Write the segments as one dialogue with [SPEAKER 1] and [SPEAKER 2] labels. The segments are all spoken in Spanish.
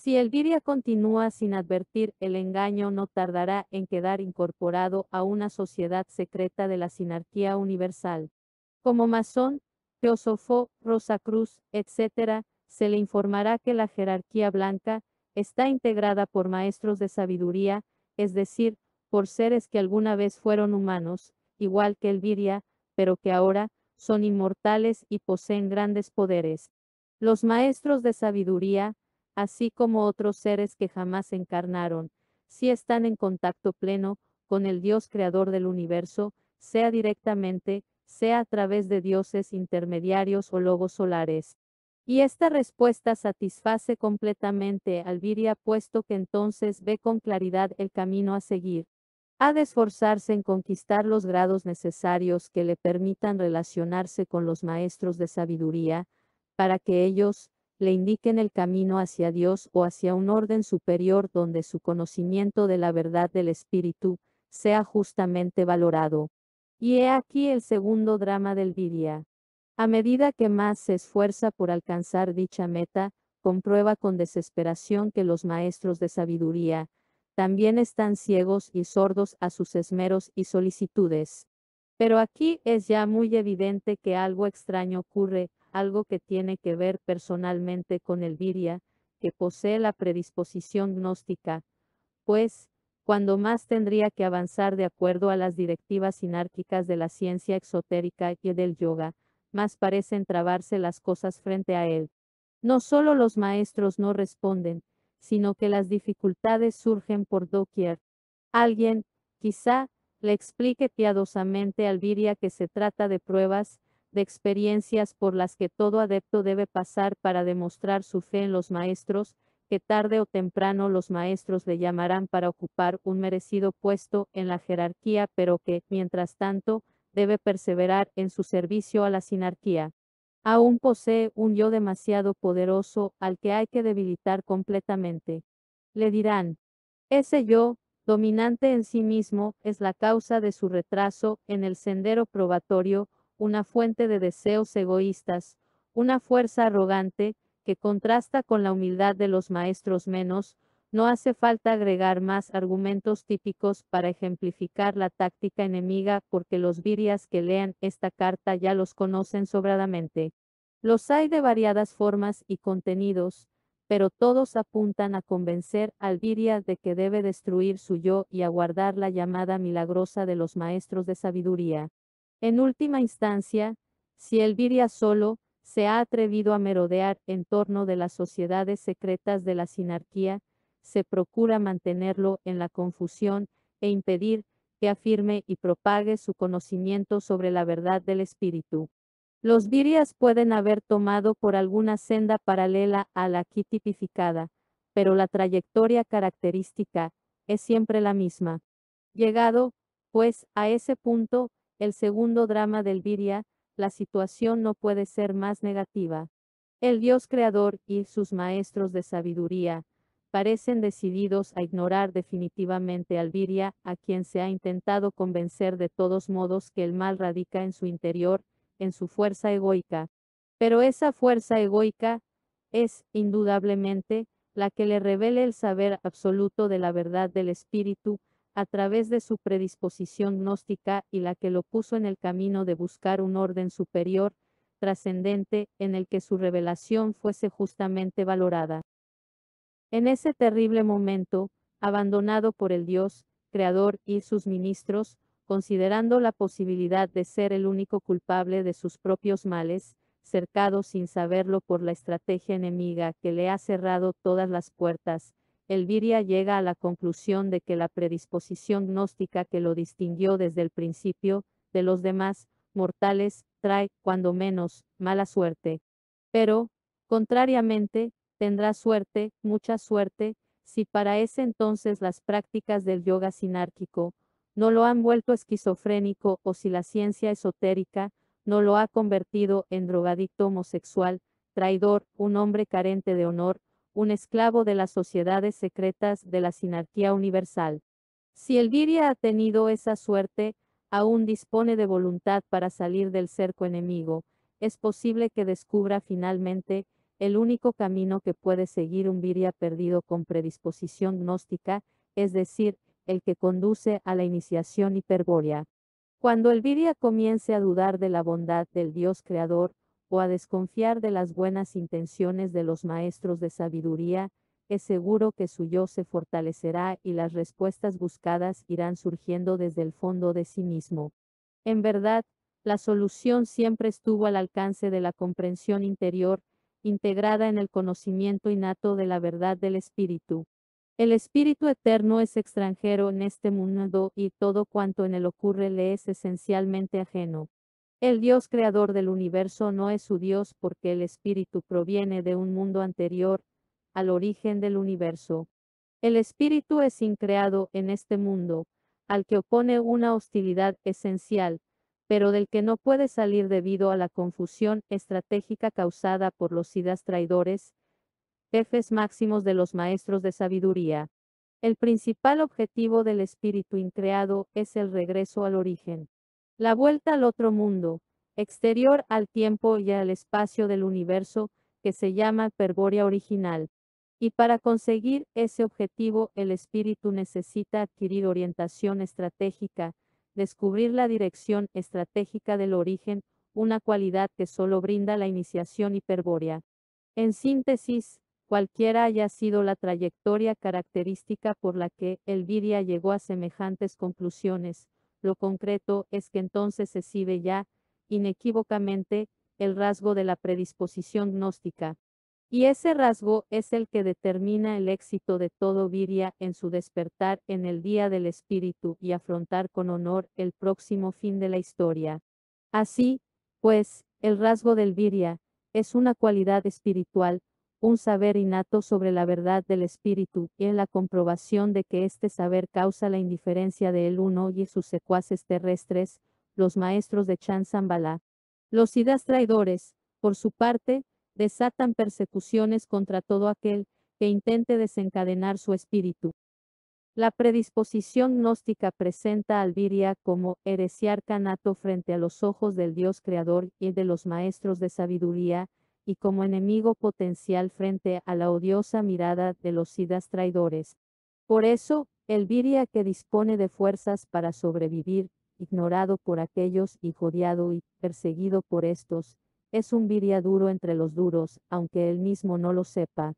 [SPEAKER 1] Si Elviria continúa sin advertir el engaño, no tardará en quedar incorporado a una sociedad secreta de la sinarquía universal. Como masón, teósofo, Rosacruz, etc., se le informará que la jerarquía blanca está integrada por maestros de sabiduría, es decir, por seres que alguna vez fueron humanos, igual que Elviria, pero que ahora son inmortales y poseen grandes poderes. Los maestros de sabiduría, así como otros seres que jamás encarnaron, si están en contacto pleno con el Dios creador del universo, sea directamente, sea a través de dioses intermediarios o logos solares. Y esta respuesta satisface completamente al Alviria puesto que entonces ve con claridad el camino a seguir. Ha de esforzarse en conquistar los grados necesarios que le permitan relacionarse con los maestros de sabiduría, para que ellos, le indiquen el camino hacia Dios o hacia un orden superior donde su conocimiento de la verdad del Espíritu sea justamente valorado. Y he aquí el segundo drama del Vidia. A medida que más se esfuerza por alcanzar dicha meta, comprueba con desesperación que los maestros de sabiduría también están ciegos y sordos a sus esmeros y solicitudes. Pero aquí es ya muy evidente que algo extraño ocurre, algo que tiene que ver personalmente con el Viria, que posee la predisposición gnóstica, pues, cuando más tendría que avanzar de acuerdo a las directivas sinárquicas de la ciencia exotérica y del yoga, más parecen trabarse las cosas frente a él. No solo los maestros no responden, sino que las dificultades surgen por doquier. Alguien, quizá, le explique piadosamente al Viria que se trata de pruebas, de experiencias por las que todo adepto debe pasar para demostrar su fe en los maestros, que tarde o temprano los maestros le llamarán para ocupar un merecido puesto en la jerarquía, pero que, mientras tanto, debe perseverar en su servicio a la sinarquía. Aún posee un yo demasiado poderoso al que hay que debilitar completamente. Le dirán, ese yo, dominante en sí mismo, es la causa de su retraso en el sendero probatorio, una fuente de deseos egoístas, una fuerza arrogante, que contrasta con la humildad de los maestros menos, no hace falta agregar más argumentos típicos para ejemplificar la táctica enemiga porque los virias que lean esta carta ya los conocen sobradamente. Los hay de variadas formas y contenidos, pero todos apuntan a convencer al viria de que debe destruir su yo y aguardar la llamada milagrosa de los maestros de sabiduría. En última instancia, si el Elviria solo se ha atrevido a merodear en torno de las sociedades secretas de la sinarquía, se procura mantenerlo en la confusión e impedir que afirme y propague su conocimiento sobre la verdad del espíritu. Los virias pueden haber tomado por alguna senda paralela a la aquí tipificada, pero la trayectoria característica es siempre la misma. Llegado, pues, a ese punto, el segundo drama del Viria, la situación no puede ser más negativa. El Dios creador y sus maestros de sabiduría parecen decididos a ignorar definitivamente al Viria, a quien se ha intentado convencer de todos modos que el mal radica en su interior, en su fuerza egoica. Pero esa fuerza egoica es, indudablemente, la que le revele el saber absoluto de la verdad del espíritu, a través de su predisposición gnóstica y la que lo puso en el camino de buscar un orden superior, trascendente, en el que su revelación fuese justamente valorada. En ese terrible momento, abandonado por el Dios, Creador y sus ministros, considerando la posibilidad de ser el único culpable de sus propios males, cercado sin saberlo por la estrategia enemiga que le ha cerrado todas las puertas, Elviria llega a la conclusión de que la predisposición gnóstica que lo distinguió desde el principio, de los demás, mortales, trae, cuando menos, mala suerte. Pero, contrariamente, tendrá suerte, mucha suerte, si para ese entonces las prácticas del yoga sinárquico no lo han vuelto esquizofrénico o si la ciencia esotérica no lo ha convertido en drogadicto homosexual, traidor, un hombre carente de honor, un esclavo de las sociedades secretas de la sinarquía universal. Si Elviria ha tenido esa suerte, aún dispone de voluntad para salir del cerco enemigo, es posible que descubra finalmente el único camino que puede seguir un Viria perdido con predisposición gnóstica, es decir, el que conduce a la iniciación hiperbórea. Cuando el Viria comience a dudar de la bondad del Dios creador, o a desconfiar de las buenas intenciones de los maestros de sabiduría, es seguro que su yo se fortalecerá y las respuestas buscadas irán surgiendo desde el fondo de sí mismo. En verdad, la solución siempre estuvo al alcance de la comprensión interior, integrada en el conocimiento innato de la verdad del Espíritu. El Espíritu Eterno es extranjero en este mundo y todo cuanto en él ocurre le es esencialmente ajeno. El Dios creador del universo no es su Dios porque el espíritu proviene de un mundo anterior al origen del universo. El espíritu es increado en este mundo, al que opone una hostilidad esencial, pero del que no puede salir debido a la confusión estratégica causada por los sidas traidores, jefes máximos de los maestros de sabiduría. El principal objetivo del espíritu increado es el regreso al origen. La vuelta al otro mundo, exterior al tiempo y al espacio del universo, que se llama Pergoria original. Y para conseguir ese objetivo, el espíritu necesita adquirir orientación estratégica, descubrir la dirección estratégica del origen, una cualidad que solo brinda la iniciación hiperbórea. En síntesis, cualquiera haya sido la trayectoria característica por la que Elvidia llegó a semejantes conclusiones, lo concreto es que entonces se cibe ya, inequívocamente, el rasgo de la predisposición gnóstica. Y ese rasgo es el que determina el éxito de todo Viria en su despertar en el día del espíritu y afrontar con honor el próximo fin de la historia. Así, pues, el rasgo del Viria, es una cualidad espiritual, un saber innato sobre la verdad del espíritu, y en la comprobación de que este saber causa la indiferencia de el uno y sus secuaces terrestres, los maestros de Sambalá. Los idas traidores, por su parte, desatan persecuciones contra todo aquel que intente desencadenar su espíritu. La predisposición gnóstica presenta al Alviria como heresiarca nato frente a los ojos del Dios creador y de los maestros de sabiduría, y como enemigo potencial frente a la odiosa mirada de los sidas traidores. Por eso, el viria que dispone de fuerzas para sobrevivir, ignorado por aquellos y jodiado y perseguido por estos, es un Viria duro entre los duros, aunque él mismo no lo sepa.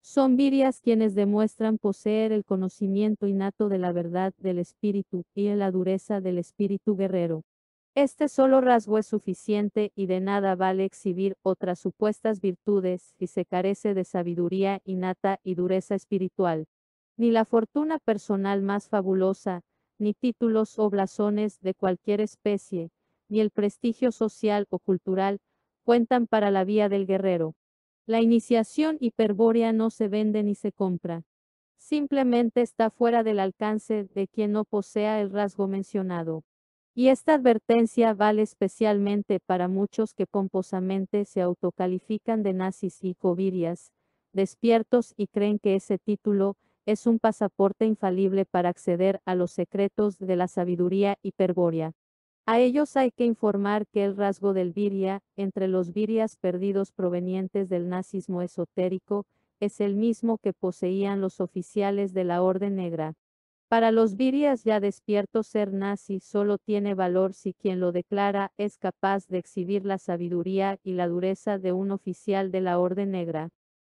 [SPEAKER 1] Son Virias quienes demuestran poseer el conocimiento innato de la verdad del espíritu y en la dureza del espíritu guerrero. Este solo rasgo es suficiente y de nada vale exhibir otras supuestas virtudes si se carece de sabiduría innata y dureza espiritual. Ni la fortuna personal más fabulosa, ni títulos o blasones de cualquier especie, ni el prestigio social o cultural, cuentan para la vía del guerrero. La iniciación hiperbórea no se vende ni se compra. Simplemente está fuera del alcance de quien no posea el rasgo mencionado. Y esta advertencia vale especialmente para muchos que pomposamente se autocalifican de nazis y covirias, despiertos y creen que ese título es un pasaporte infalible para acceder a los secretos de la sabiduría hiperbórea. A ellos hay que informar que el rasgo del viria, entre los virias perdidos provenientes del nazismo esotérico, es el mismo que poseían los oficiales de la Orden Negra. Para los virias ya despierto ser nazi solo tiene valor si quien lo declara es capaz de exhibir la sabiduría y la dureza de un oficial de la Orden Negra.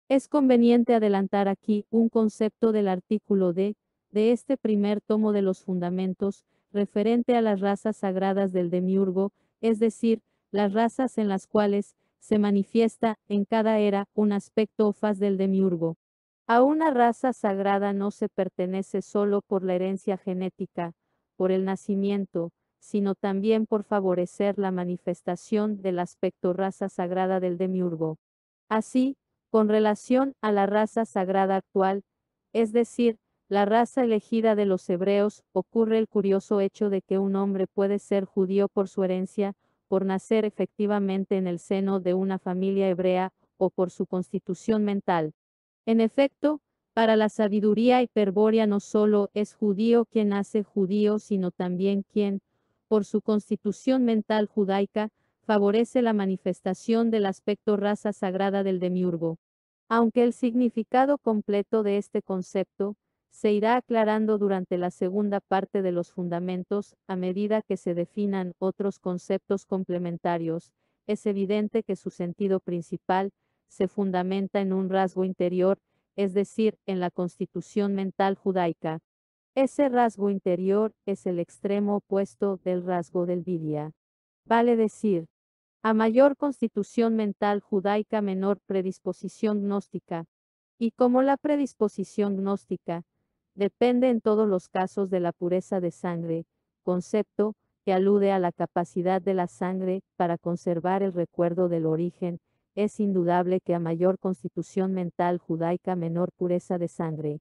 [SPEAKER 1] Es conveniente adelantar aquí un concepto del artículo D de este primer tomo de los fundamentos, referente a las razas sagradas del demiurgo, es decir, las razas en las cuales se manifiesta en cada era un aspecto o faz del demiurgo. A una raza sagrada no se pertenece solo por la herencia genética, por el nacimiento, sino también por favorecer la manifestación del aspecto raza sagrada del demiurgo. Así, con relación a la raza sagrada actual, es decir, la raza elegida de los hebreos, ocurre el curioso hecho de que un hombre puede ser judío por su herencia, por nacer efectivamente en el seno de una familia hebrea, o por su constitución mental. En efecto, para la sabiduría hiperbórea no solo es judío quien hace judío, sino también quien, por su constitución mental judaica, favorece la manifestación del aspecto raza sagrada del demiurgo. Aunque el significado completo de este concepto se irá aclarando durante la segunda parte de los fundamentos a medida que se definan otros conceptos complementarios, es evidente que su sentido principal se fundamenta en un rasgo interior, es decir, en la constitución mental judaica. Ese rasgo interior es el extremo opuesto del rasgo del vidia. Vale decir, a mayor constitución mental judaica, menor predisposición gnóstica. Y como la predisposición gnóstica depende en todos los casos de la pureza de sangre, concepto que alude a la capacidad de la sangre para conservar el recuerdo del origen, es indudable que a mayor constitución mental judaica menor pureza de sangre.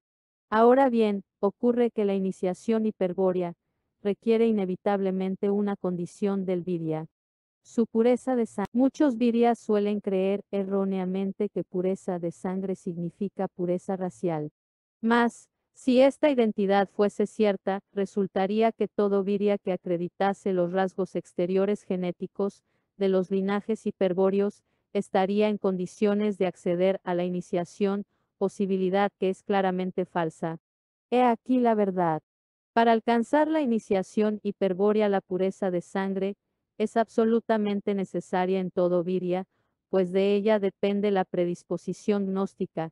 [SPEAKER 1] Ahora bien, ocurre que la iniciación hiperbórea requiere inevitablemente una condición del viria. Su pureza de sangre. Muchos virias suelen creer erróneamente que pureza de sangre significa pureza racial. Mas, si esta identidad fuese cierta, resultaría que todo viria que acreditase los rasgos exteriores genéticos de los linajes hiperbóreos estaría en condiciones de acceder a la iniciación, posibilidad que es claramente falsa. He aquí la verdad. Para alcanzar la iniciación hiperbórea la pureza de sangre, es absolutamente necesaria en todo Viria, pues de ella depende la predisposición gnóstica,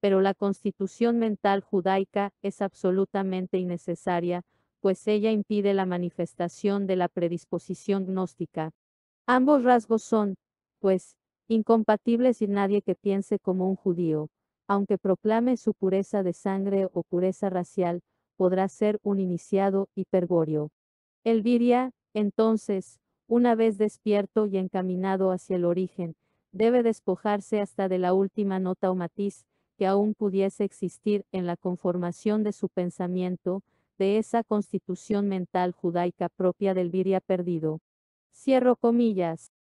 [SPEAKER 1] pero la constitución mental judaica es absolutamente innecesaria, pues ella impide la manifestación de la predisposición gnóstica. Ambos rasgos son, pues, incompatible sin nadie que piense como un judío, aunque proclame su pureza de sangre o pureza racial, podrá ser un iniciado el viria entonces, una vez despierto y encaminado hacia el origen, debe despojarse hasta de la última nota o matiz que aún pudiese existir en la conformación de su pensamiento, de esa constitución mental judaica propia del Viria perdido. Cierro comillas.